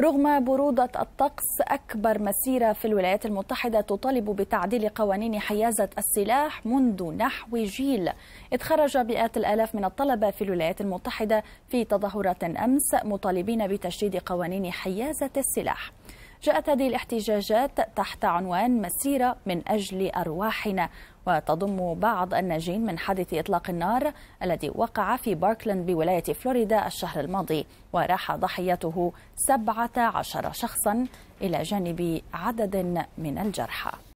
رغم برودة الطقس أكبر مسيرة في الولايات المتحدة تطالب بتعديل قوانين حيازة السلاح منذ نحو جيل إذ خرج مئات الآلاف من الطلبة في الولايات المتحدة في تظاهرة أمس مطالبين بتشديد قوانين حيازة السلاح جاءت هذه الاحتجاجات تحت عنوان مسيرة من أجل أرواحنا وتضم بعض الناجين من حادث إطلاق النار الذي وقع في باركلاند بولاية فلوريدا الشهر الماضي وراح ضحيته 17 شخصا إلى جانب عدد من الجرحى